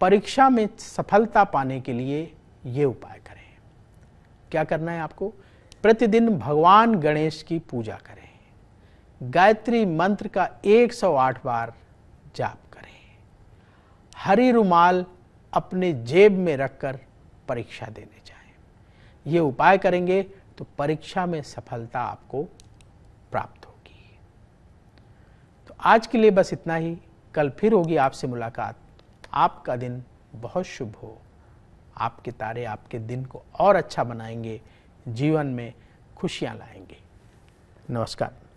परीक्षा में सफलता पाने के लिए ये उपाय करें क्या करना है आपको प्रतिदिन भगवान गणेश की पूजा करें गायत्री मंत्र का 108 बार जाप करें हरी रुमाल अपने जेब में रखकर परीक्षा देने जाएं। ये उपाय करेंगे तो परीक्षा में सफलता आपको प्राप्त होगी तो आज के लिए बस इतना ही कल फिर होगी आपसे मुलाकात आपका दिन बहुत शुभ हो आपके तारे आपके दिन को और अच्छा बनाएंगे जीवन में खुशियाँ लाएंगे नमस्कार